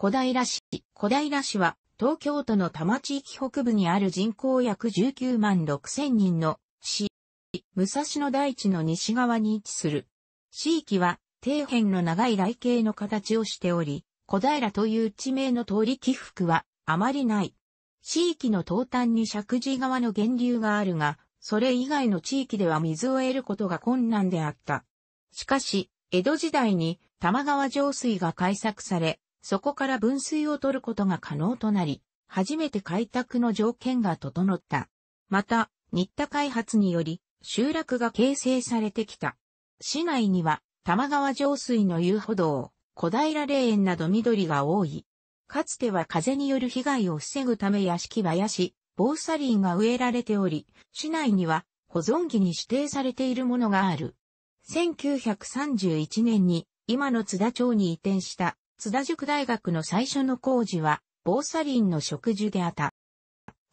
小平市。小平市は、東京都の多摩地域北部にある人口約19万6千人の市。武蔵野大地の西側に位置する。市域は、底辺の長い雷形の形をしており、小平という地名の通り起伏はあまりない。市域の東端に石神川の源流があるが、それ以外の地域では水を得ることが困難であった。しかし、江戸時代に多摩川上水が開削され、そこから分水を取ることが可能となり、初めて開拓の条件が整った。また、新田開発により、集落が形成されてきた。市内には、玉川上水の遊歩道、小平霊園など緑が多い。かつては風による被害を防ぐため屋敷林、防砂林が植えられており、市内には保存木に指定されているものがある。1931年に今の津田町に移転した津田塾大学の最初の工事は、防砂林の植樹であった。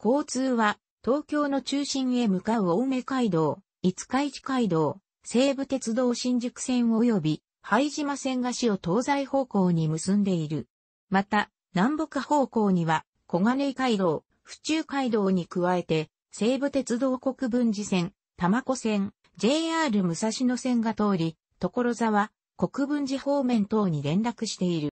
交通は、東京の中心へ向かう青梅街道、五日市街道、西武鉄道新宿線及び、灰島線が市を東西方向に結んでいる。また、南北方向には、小金井街道、府中街道に加えて、西武鉄道国分寺線、玉子線、JR 武蔵野線が通り、所沢、国分寺方面等に連絡している。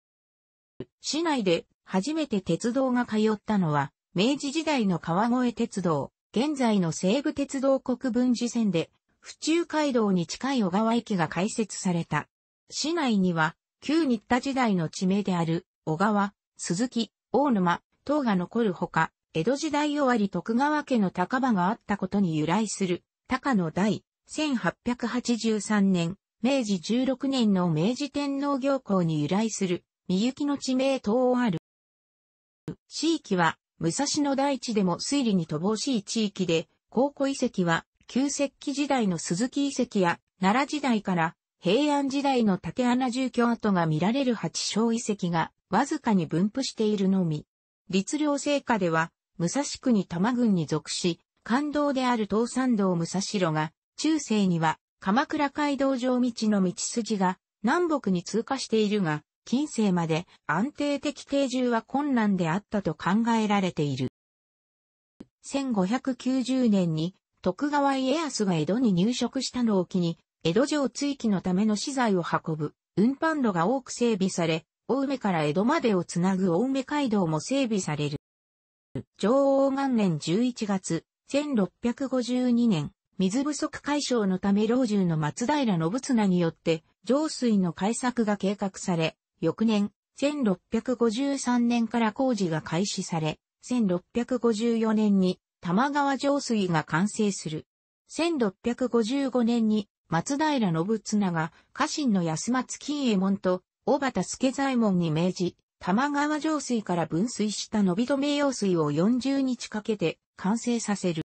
市内で初めて鉄道が通ったのは、明治時代の川越鉄道、現在の西武鉄道国分寺線で、府中街道に近い小川駅が開設された。市内には、旧新田時代の地名である、小川、鈴木、大沼、等が残るほか、江戸時代終わり徳川家の高場があったことに由来する、高野台、1883年、明治16年の明治天皇行幸に由来する、みゆきの地名等ある。地域は、武蔵野大地でも推理に乏しい地域で、高古遺跡は、旧石器時代の鈴木遺跡や、奈良時代から平安時代の竹穴住居跡が見られる八小遺跡がわずかに分布しているのみ。律令聖果では、武蔵国多摩郡に属し、官道である東山道武蔵路が、中世には鎌倉街道上道の道筋が南北に通過しているが、近世まで安定的定住は困難であったと考えられている。1590年に徳川家康が江戸に入植したのを機に、江戸城追記のための資材を運ぶ運搬路が多く整備され、大梅から江戸までをつなぐ大梅街道も整備される。上王元年11月、1652年、水不足解消のため老中の松平信綱によって、上水の改作が計画され、翌年、1653年から工事が開始され、1654年に玉川上水が完成する。1655年に松平信綱が家臣の安松金右衛門と小畑助左衛門に命じ、玉川上水から分水した伸び止め用水を40日かけて完成させる。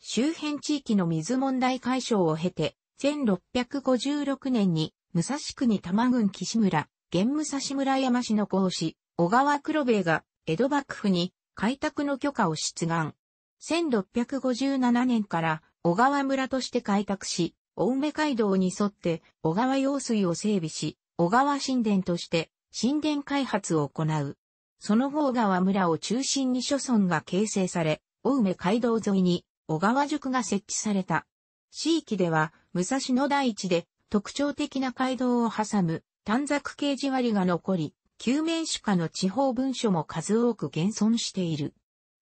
周辺地域の水問題解消を経て、1656年に武蔵国玉郡岸村、現武蔵村山市の講師、小川黒兵衛が、江戸幕府に開拓の許可を出願。1657年から小川村として開拓し、青梅街道に沿って小川用水を整備し、小川神殿として神殿開発を行う。その後小川村を中心に諸村が形成され、青梅街道沿いに小川塾が設置された。地域では武蔵野第地で特徴的な街道を挟む短冊掲示割が残り、救命主家の地方文書も数多く現存している。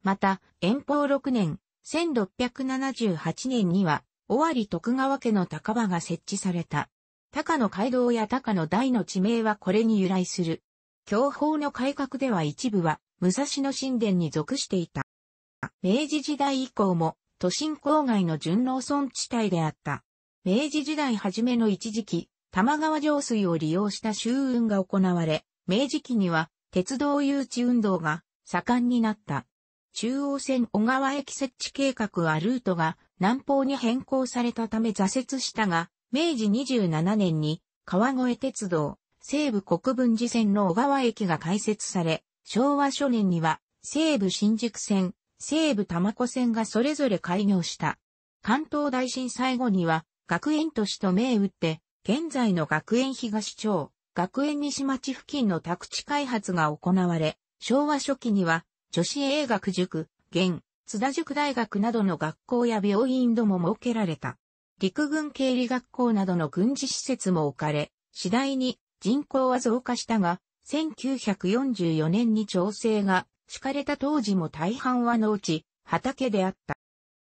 また、延宝6年、1678年には、尾張徳川家の高場が設置された。高の街道や高の台の地名はこれに由来する。教法の改革では一部は、武蔵野神殿に属していた。明治時代以降も、都心郊外の純農村地帯であった。明治時代初めの一時期、玉川上水を利用した周運が行われ、明治期には鉄道誘致運動が盛んになった。中央線小川駅設置計画はルートが南方に変更されたため挫折したが、明治27年に川越鉄道西部国分寺線の小川駅が開設され、昭和初年には西部新宿線、西部玉子線がそれぞれ開業した。関東大震災後には学園都市と銘打って現在の学園東町、学園西町付近の宅地開発が行われ、昭和初期には、女子英学塾、現、津田塾大学などの学校や病院ども設けられた。陸軍経理学校などの軍事施設も置かれ、次第に人口は増加したが、1944年に調整が敷かれた当時も大半は農地、畑であっ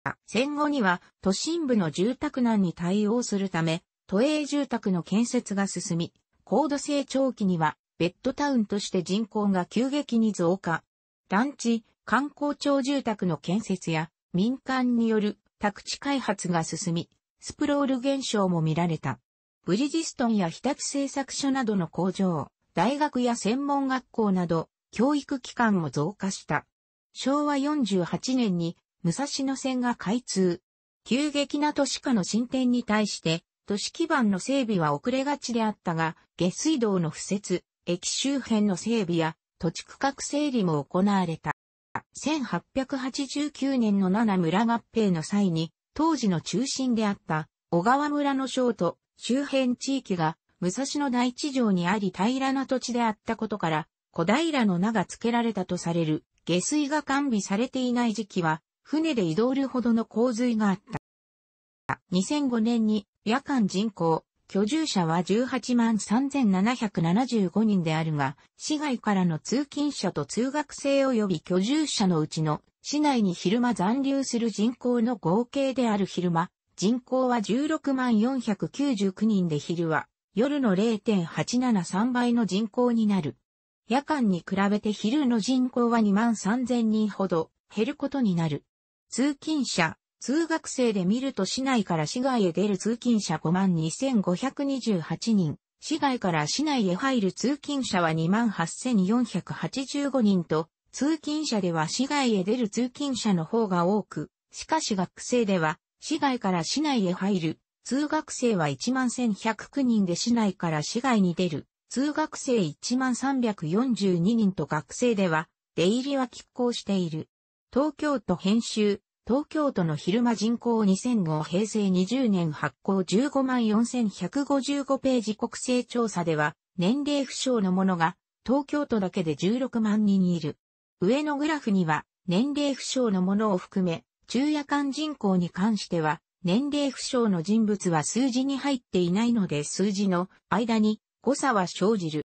た。戦後には都心部の住宅難に対応するため、都営住宅の建設が進み、高度成長期にはベッドタウンとして人口が急激に増加。団地、観光庁住宅の建設や民間による宅地開発が進み、スプロール現象も見られた。ブリジストンや日立製作所などの工場、大学や専門学校など、教育機関も増加した。昭和48年に武蔵野線が開通。急激な都市化の進展に対して、都市基盤の整備は遅れがちであったが、下水道の敷設、駅周辺の整備や土地区画整理も行われた。1889年の七村合併の際に、当時の中心であった小川村の省と周辺地域が武蔵野大地上にあり平らな土地であったことから、小平の名が付けられたとされる下水が完備されていない時期は、船で移動るほどの洪水があった。2005年に夜間人口、居住者は18万3775人であるが、市外からの通勤者と通学生及び居住者のうちの、市内に昼間残留する人口の合計である昼間、人口は16万499人で昼は、夜の0.873倍の人口になる。夜間に比べて昼の人口は2万3000人ほど減ることになる。通勤者、通学生で見ると市内から市外へ出る通勤者52,528人、市外から市内へ入る通勤者は28,485人と、通勤者では市外へ出る通勤者の方が多く、しかし学生では、市外から市内へ入る、通学生は11,109人で市内から市外に出る、通学生13,342人と学生では、出入りは拮抗している。東京都編集、東京都の昼間人口2 0 0号平成20年発行15万4155ページ国勢調査では、年齢不詳の者が、東京都だけで16万人いる。上のグラフには、年齢不詳の者を含め、昼夜間人口に関しては、年齢不詳の人物は数字に入っていないので数字の間に誤差は生じる。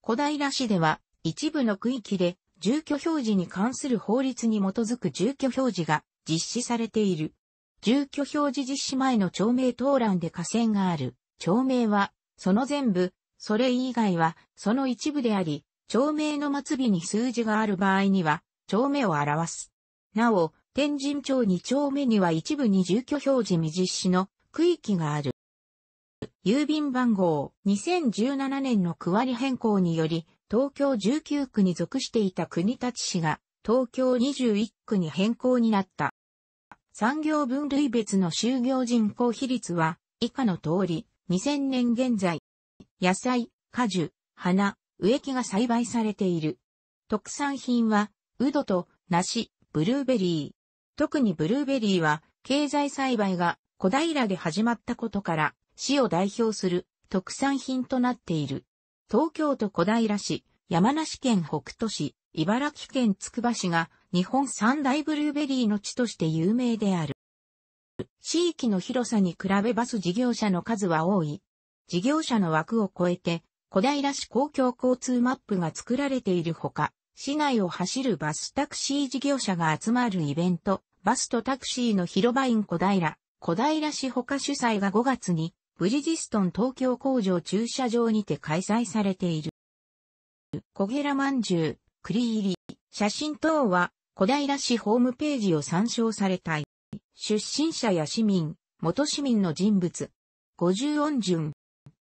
小平市では、一部の区域で住居表示に関する法律に基づく住居表示が実施されている。住居表示実施前の町名登欄で河川がある。町名は、その全部、それ以外は、その一部であり、町名の末尾に数字がある場合には、町名を表す。なお、天神町2丁目には一部に住居表示未実施の区域がある。郵便番号2017年の区割り変更により、東京19区に属していた国立市が東京21区に変更になった。産業分類別の就業人口比率は以下の通り2000年現在、野菜、果樹、花、植木が栽培されている。特産品は、ウドと梨、ブルーベリー。特にブルーベリーは、経済栽培が小平で始まったことから、市を代表する特産品となっている。東京都小平市、山梨県北杜市、茨城県つくば市が日本三大ブルーベリーの地として有名である。地域の広さに比べバス事業者の数は多い。事業者の枠を超えて、小平市公共交通マップが作られているほか、市内を走るバスタクシー事業者が集まるイベント、バスとタクシーの広場イン小平、小平市他主催が5月に、ブリヂストン東京工場駐車場にて開催されている。小ゲラまんじゅう、栗入り、写真等は、小平市ホームページを参照されたい。出身者や市民、元市民の人物。五十音順。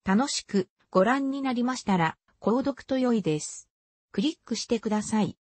楽しくご覧になりましたら、購読と良いです。クリックしてください。